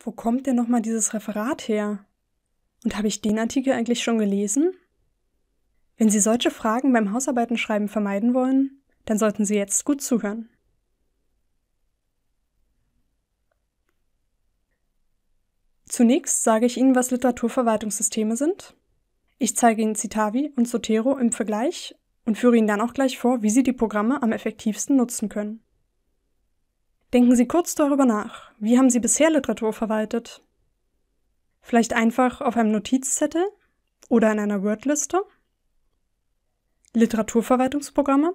wo kommt denn nochmal dieses Referat her? Und habe ich den Artikel eigentlich schon gelesen? Wenn Sie solche Fragen beim Hausarbeitenschreiben vermeiden wollen, dann sollten Sie jetzt gut zuhören. Zunächst sage ich Ihnen, was Literaturverwaltungssysteme sind. Ich zeige Ihnen Citavi und Sotero im Vergleich und führe Ihnen dann auch gleich vor, wie Sie die Programme am effektivsten nutzen können. Denken Sie kurz darüber nach. Wie haben Sie bisher Literatur verwaltet? Vielleicht einfach auf einem Notizzettel oder in einer Wordliste? Literaturverwaltungsprogramme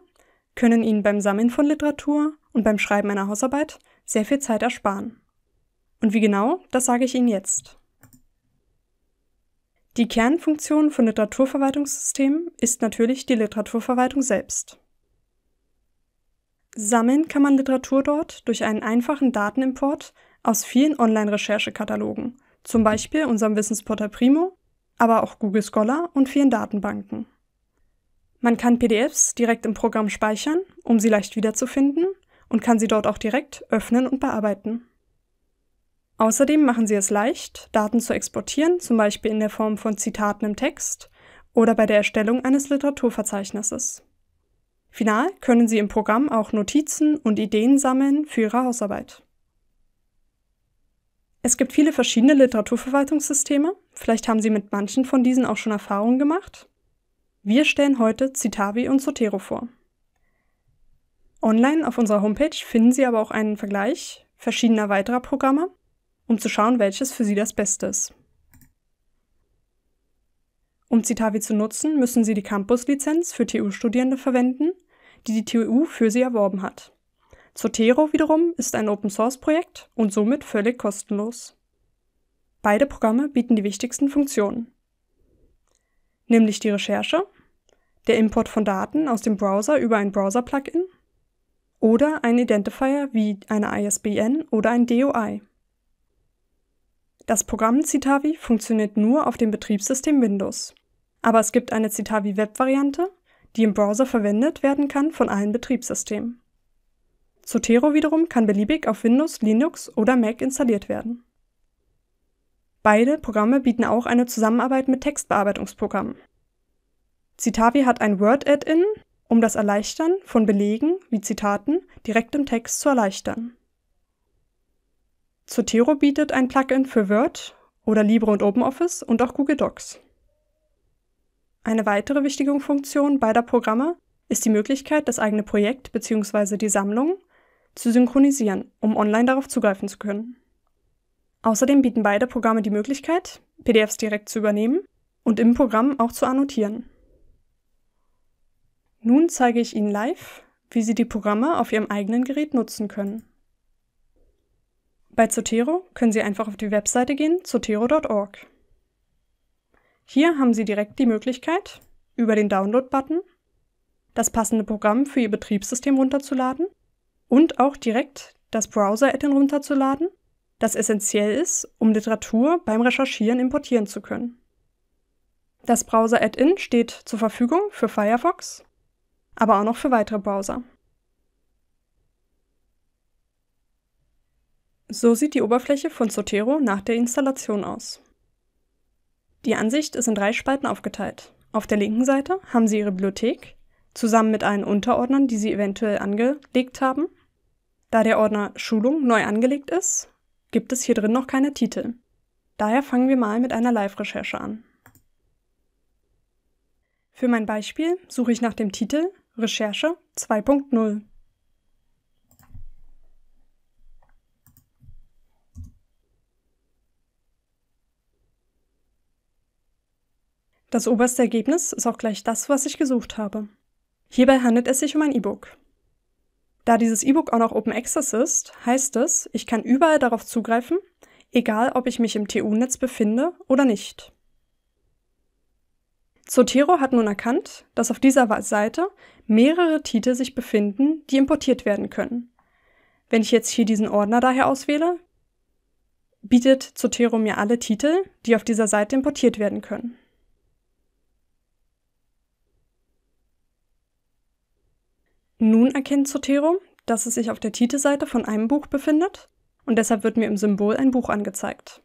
können Ihnen beim Sammeln von Literatur und beim Schreiben einer Hausarbeit sehr viel Zeit ersparen. Und wie genau, das sage ich Ihnen jetzt. Die Kernfunktion von Literaturverwaltungssystemen ist natürlich die Literaturverwaltung selbst. Sammeln kann man Literatur dort durch einen einfachen Datenimport aus vielen Online-Recherchekatalogen, zum Beispiel unserem Wissensportal Primo, aber auch Google Scholar und vielen Datenbanken. Man kann PDFs direkt im Programm speichern, um sie leicht wiederzufinden und kann sie dort auch direkt öffnen und bearbeiten. Außerdem machen sie es leicht, Daten zu exportieren, zum Beispiel in der Form von Zitaten im Text oder bei der Erstellung eines Literaturverzeichnisses. Final können Sie im Programm auch Notizen und Ideen sammeln für Ihre Hausarbeit. Es gibt viele verschiedene Literaturverwaltungssysteme. Vielleicht haben Sie mit manchen von diesen auch schon Erfahrungen gemacht. Wir stellen heute Citavi und Zotero vor. Online auf unserer Homepage finden Sie aber auch einen Vergleich verschiedener weiterer Programme, um zu schauen, welches für Sie das Beste ist. Um Citavi zu nutzen, müssen Sie die Campus-Lizenz für TU-Studierende verwenden, die die TU für Sie erworben hat. Zotero wiederum ist ein Open-Source-Projekt und somit völlig kostenlos. Beide Programme bieten die wichtigsten Funktionen, nämlich die Recherche, der Import von Daten aus dem Browser über ein Browser-Plugin oder ein Identifier wie eine ISBN oder ein DOI. Das Programm Citavi funktioniert nur auf dem Betriebssystem Windows. Aber es gibt eine Citavi-Web-Variante, die im Browser verwendet werden kann von allen Betriebssystemen. Zotero wiederum kann beliebig auf Windows, Linux oder Mac installiert werden. Beide Programme bieten auch eine Zusammenarbeit mit Textbearbeitungsprogrammen. Citavi hat ein Word-Add-in, um das Erleichtern von Belegen wie Zitaten direkt im Text zu erleichtern. Zotero bietet ein Plugin für Word oder Libre und OpenOffice und auch Google Docs. Eine weitere wichtige Funktion beider Programme ist die Möglichkeit, das eigene Projekt bzw. die Sammlung zu synchronisieren, um online darauf zugreifen zu können. Außerdem bieten beide Programme die Möglichkeit, PDFs direkt zu übernehmen und im Programm auch zu annotieren. Nun zeige ich Ihnen live, wie Sie die Programme auf Ihrem eigenen Gerät nutzen können. Bei Zotero können Sie einfach auf die Webseite gehen, zotero.org. Hier haben Sie direkt die Möglichkeit, über den Download-Button das passende Programm für Ihr Betriebssystem runterzuladen und auch direkt das Browser-Add-in runterzuladen, das essentiell ist, um Literatur beim Recherchieren importieren zu können. Das Browser-Add-in steht zur Verfügung für Firefox, aber auch noch für weitere Browser. So sieht die Oberfläche von Zotero nach der Installation aus. Die Ansicht ist in drei Spalten aufgeteilt. Auf der linken Seite haben Sie Ihre Bibliothek, zusammen mit allen Unterordnern, die Sie eventuell angelegt haben. Da der Ordner Schulung neu angelegt ist, gibt es hier drin noch keine Titel. Daher fangen wir mal mit einer Live-Recherche an. Für mein Beispiel suche ich nach dem Titel Recherche 2.0. Das oberste Ergebnis ist auch gleich das, was ich gesucht habe. Hierbei handelt es sich um ein E-Book. Da dieses E-Book auch noch Open Access ist, heißt es, ich kann überall darauf zugreifen, egal ob ich mich im TU-Netz befinde oder nicht. Zotero hat nun erkannt, dass auf dieser Seite mehrere Titel sich befinden, die importiert werden können. Wenn ich jetzt hier diesen Ordner daher auswähle, bietet Zotero mir alle Titel, die auf dieser Seite importiert werden können. Nun erkennt Zotero, dass es sich auf der Titelseite von einem Buch befindet und deshalb wird mir im Symbol ein Buch angezeigt.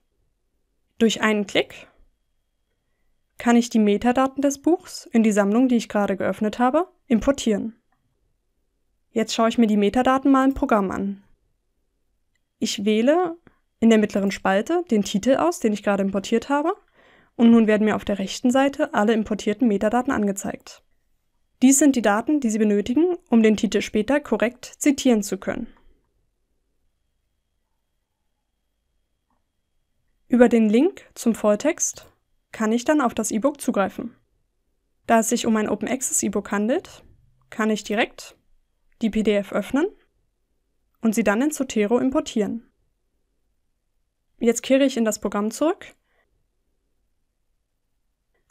Durch einen Klick kann ich die Metadaten des Buchs in die Sammlung, die ich gerade geöffnet habe, importieren. Jetzt schaue ich mir die Metadaten mal im Programm an. Ich wähle in der mittleren Spalte den Titel aus, den ich gerade importiert habe, und nun werden mir auf der rechten Seite alle importierten Metadaten angezeigt. Dies sind die Daten, die Sie benötigen, um den Titel später korrekt zitieren zu können. Über den Link zum Volltext kann ich dann auf das E-Book zugreifen. Da es sich um ein Open Access E-Book handelt, kann ich direkt die PDF öffnen und sie dann in Zotero importieren. Jetzt kehre ich in das Programm zurück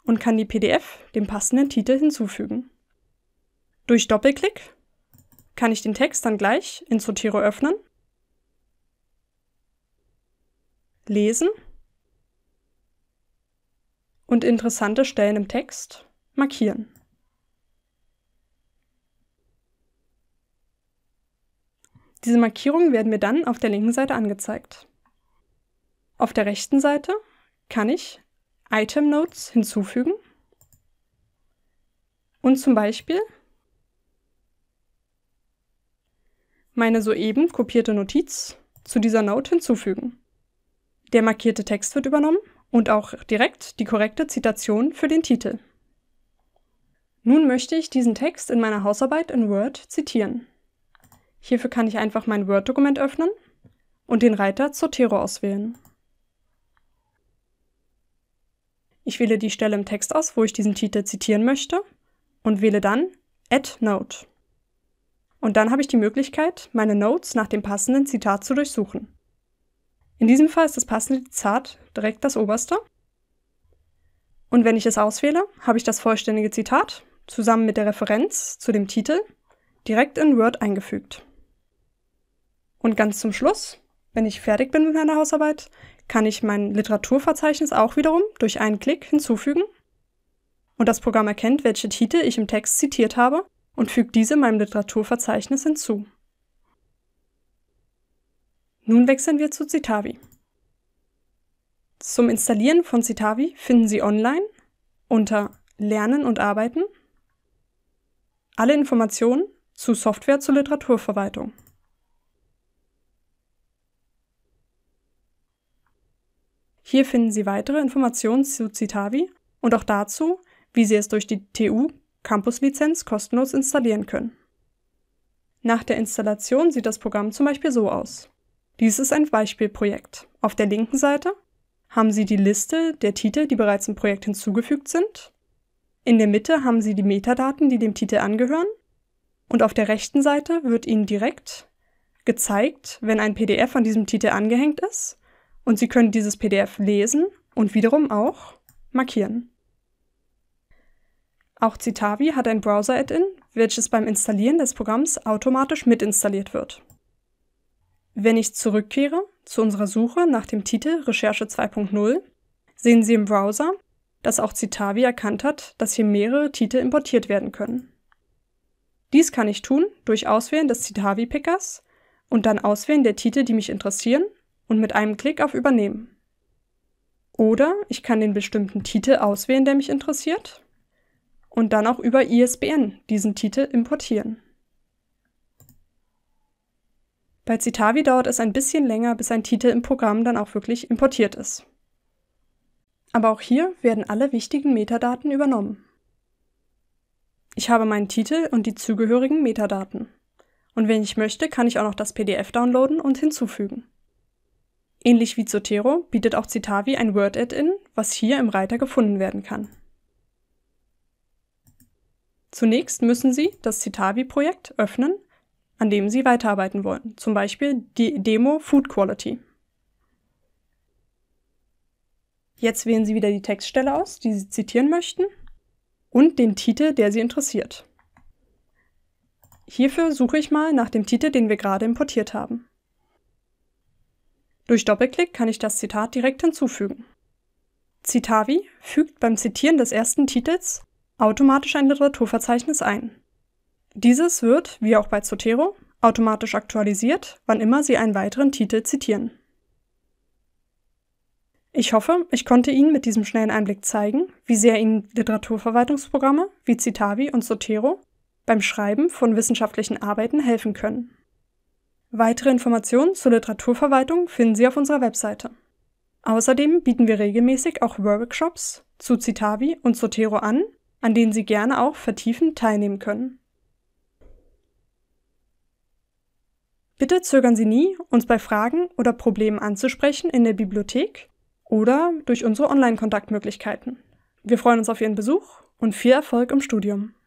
und kann die PDF dem passenden Titel hinzufügen. Durch Doppelklick kann ich den Text dann gleich in Zotero öffnen, lesen und interessante Stellen im Text markieren. Diese Markierungen werden mir dann auf der linken Seite angezeigt. Auf der rechten Seite kann ich Item Notes hinzufügen und zum Beispiel meine soeben kopierte Notiz zu dieser Note hinzufügen. Der markierte Text wird übernommen und auch direkt die korrekte Zitation für den Titel. Nun möchte ich diesen Text in meiner Hausarbeit in Word zitieren. Hierfür kann ich einfach mein Word-Dokument öffnen und den Reiter Zotero auswählen. Ich wähle die Stelle im Text aus, wo ich diesen Titel zitieren möchte und wähle dann Add Note und dann habe ich die Möglichkeit, meine Notes nach dem passenden Zitat zu durchsuchen. In diesem Fall ist das passende Zitat direkt das oberste. Und wenn ich es auswähle, habe ich das vollständige Zitat zusammen mit der Referenz zu dem Titel direkt in Word eingefügt. Und ganz zum Schluss, wenn ich fertig bin mit meiner Hausarbeit, kann ich mein Literaturverzeichnis auch wiederum durch einen Klick hinzufügen. Und das Programm erkennt, welche Titel ich im Text zitiert habe und füge diese meinem Literaturverzeichnis hinzu. Nun wechseln wir zu Citavi. Zum Installieren von Citavi finden Sie online unter Lernen und Arbeiten alle Informationen zu Software zur Literaturverwaltung. Hier finden Sie weitere Informationen zu Citavi und auch dazu, wie Sie es durch die TU Campus-Lizenz kostenlos installieren können. Nach der Installation sieht das Programm zum Beispiel so aus. Dies ist ein Beispielprojekt. Auf der linken Seite haben Sie die Liste der Titel, die bereits im Projekt hinzugefügt sind. In der Mitte haben Sie die Metadaten, die dem Titel angehören. Und auf der rechten Seite wird Ihnen direkt gezeigt, wenn ein PDF an diesem Titel angehängt ist. Und Sie können dieses PDF lesen und wiederum auch markieren. Auch Citavi hat ein Browser-Add-in, welches beim Installieren des Programms automatisch mitinstalliert wird. Wenn ich zurückkehre zu unserer Suche nach dem Titel Recherche 2.0, sehen Sie im Browser, dass auch Citavi erkannt hat, dass hier mehrere Titel importiert werden können. Dies kann ich tun durch Auswählen des Citavi-Pickers und dann Auswählen der Titel, die mich interessieren und mit einem Klick auf Übernehmen. Oder ich kann den bestimmten Titel auswählen, der mich interessiert und dann auch über ISBN diesen Titel importieren. Bei Citavi dauert es ein bisschen länger, bis ein Titel im Programm dann auch wirklich importiert ist. Aber auch hier werden alle wichtigen Metadaten übernommen. Ich habe meinen Titel und die zugehörigen Metadaten. Und wenn ich möchte, kann ich auch noch das PDF downloaden und hinzufügen. Ähnlich wie Zotero bietet auch Citavi ein Word-Add-in, was hier im Reiter gefunden werden kann. Zunächst müssen Sie das Citavi-Projekt öffnen, an dem Sie weiterarbeiten wollen, zum Beispiel die Demo Food Quality. Jetzt wählen Sie wieder die Textstelle aus, die Sie zitieren möchten und den Titel, der Sie interessiert. Hierfür suche ich mal nach dem Titel, den wir gerade importiert haben. Durch Doppelklick kann ich das Zitat direkt hinzufügen. Citavi fügt beim Zitieren des ersten Titels automatisch ein Literaturverzeichnis ein. Dieses wird, wie auch bei Zotero, automatisch aktualisiert, wann immer Sie einen weiteren Titel zitieren. Ich hoffe, ich konnte Ihnen mit diesem schnellen Einblick zeigen, wie sehr Ihnen Literaturverwaltungsprogramme wie Citavi und Zotero beim Schreiben von wissenschaftlichen Arbeiten helfen können. Weitere Informationen zur Literaturverwaltung finden Sie auf unserer Webseite. Außerdem bieten wir regelmäßig auch Workshops zu Citavi und Zotero an an denen Sie gerne auch vertiefend teilnehmen können. Bitte zögern Sie nie, uns bei Fragen oder Problemen anzusprechen in der Bibliothek oder durch unsere Online-Kontaktmöglichkeiten. Wir freuen uns auf Ihren Besuch und viel Erfolg im Studium.